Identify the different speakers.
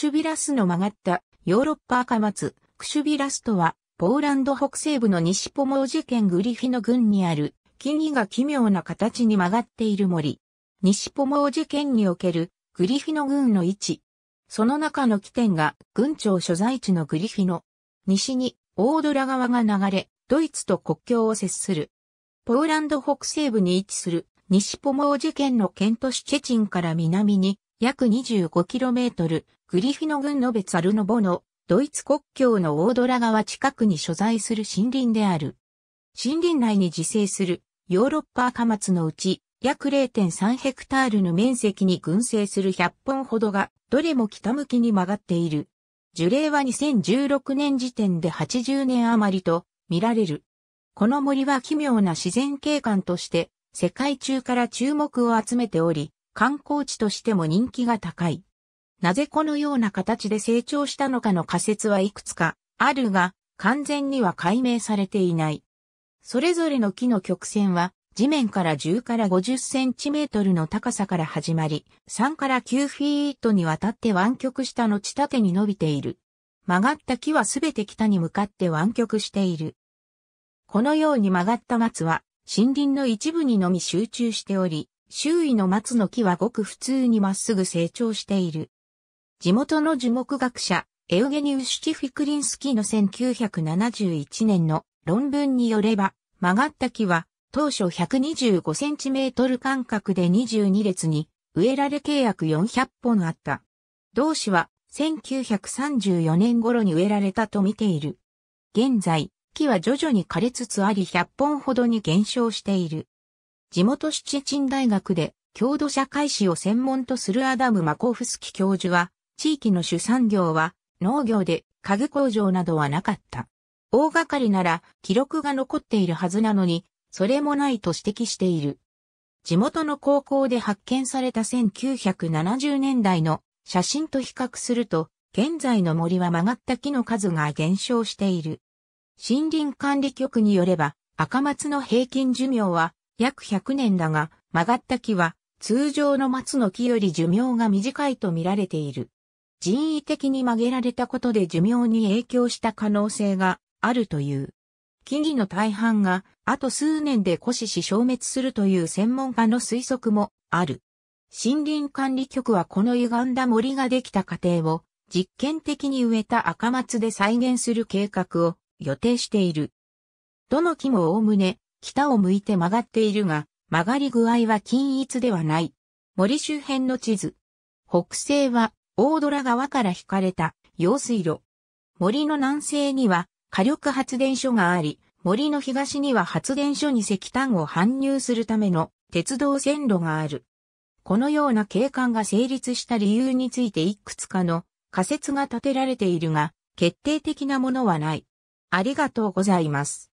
Speaker 1: シュビラスの曲がったヨーロッパ赤松、クシュビラスとは、ポーランド北西部の西ポモージ県グリフィの郡にある、木々が奇妙な形に曲がっている森。西ポモージ県におけるグリフィの郡の位置。その中の起点が郡庁所在地のグリフィの西にオードラ川が流れ、ドイツと国境を接する。ポーランド北西部に位置する西ポモージ県の県都市チェチンから南に約 25km、グリフィノ郡のベツァルノボの、ドイツ国境の大ドラ川近くに所在する森林である。森林内に自生するヨーロッパアカマツのうち、約0.3ヘクタールの面積に群生する100本ほどが、どれも北向きに曲がっている。樹齢は2016年時点で80年余りと見られる。この森は奇妙な自然景観として世界中から注目を集めており、観光地としても人気が高い。なぜこのような形で成長したのかの仮説はいくつかあるが、完全には解明されていない。それぞれの木の曲線は、地面から10から50センチメートルの高さから始まり、3から9フィートにわたって湾曲した後縦に伸びている。曲がった木はすべて北に向かって湾曲している。このように曲がった松は森林の一部にのみ集中しており、周囲の松の木はごく普通にまっすぐ成長している。地元の樹木学者、エウゲニウシチフィクリンスキーの1971年の論文によれば、曲がった木は当初1 2 5トル間隔で22列に植えられ契約400本あった。同市は1934年頃に植えられたと見ている。現在、木は徐々に枯れつつあり100本ほどに減少している。地元シチチン大学で郷土社会史を専門とするアダム・マコフスキ教授は、地域の主産業は農業で家具工場などはなかった。大掛かりなら記録が残っているはずなのに、それもないと指摘している。地元の高校で発見された1970年代の写真と比較すると、現在の森は曲がった木の数が減少している。森林管理局によれば、赤松の平均寿命は約100年だが、曲がった木は、通常の松の木より寿命が短いと見られている。人為的に曲げられたことで寿命に影響した可能性があるという。木々の大半があと数年で枯死し消滅するという専門家の推測もある。森林管理局はこの歪んだ森ができた過程を実験的に植えた赤松で再現する計画を予定している。どの木もおおむね北を向いて曲がっているが、曲がり具合は均一ではない。森周辺の地図。北西は大ドラ川から引かれた用水路。森の南西には火力発電所があり、森の東には発電所に石炭を搬入するための鉄道線路がある。このような景観が成立した理由についていくつかの仮説が立てられているが、決定的なものはない。ありがとうございます。